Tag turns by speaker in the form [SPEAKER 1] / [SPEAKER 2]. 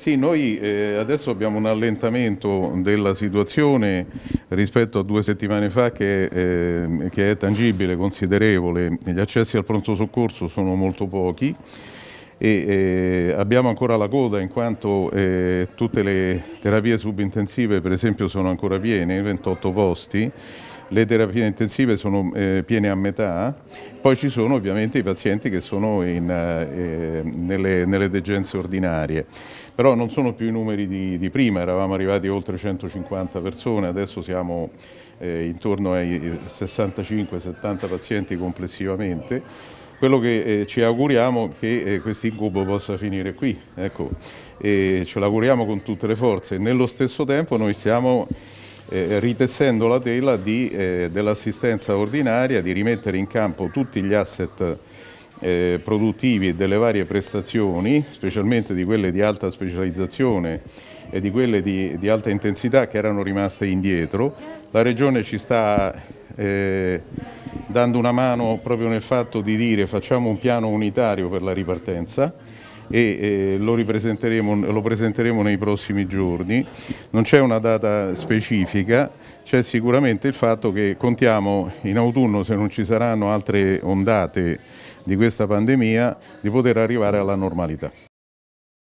[SPEAKER 1] Sì, noi eh, adesso abbiamo un allentamento della situazione rispetto a due settimane fa che, eh, che è tangibile, considerevole. Gli accessi al pronto soccorso sono molto pochi e eh, abbiamo ancora la coda in quanto eh, tutte le terapie subintensive per esempio sono ancora piene, 28 posti le terapie intensive sono eh, piene a metà, poi ci sono ovviamente i pazienti che sono in, eh, eh nelle, nelle, degenze ordinarie, però non sono più i numeri di, di prima, eravamo arrivati a oltre 150 persone, adesso siamo eh, intorno ai 65-70 eh, pazienti complessivamente quello che eh, ci auguriamo è che eh, questo incubo possa finire qui, ecco, e ce l'auguriamo con tutte le forze. Nello stesso tempo noi stiamo eh, ritessendo la tela eh, dell'assistenza ordinaria, di rimettere in campo tutti gli asset eh, produttivi delle varie prestazioni, specialmente di quelle di alta specializzazione e di quelle di, di alta intensità che erano rimaste indietro. La Regione ci sta eh, dando una mano proprio nel fatto di dire facciamo un piano unitario per la ripartenza e eh, lo, lo, presenteremo nei prossimi giorni. Non c'è una data specifica, c'è sicuramente il fatto che contiamo in autunno, se non ci saranno altre ondate di questa pandemia, di poter arrivare alla normalità.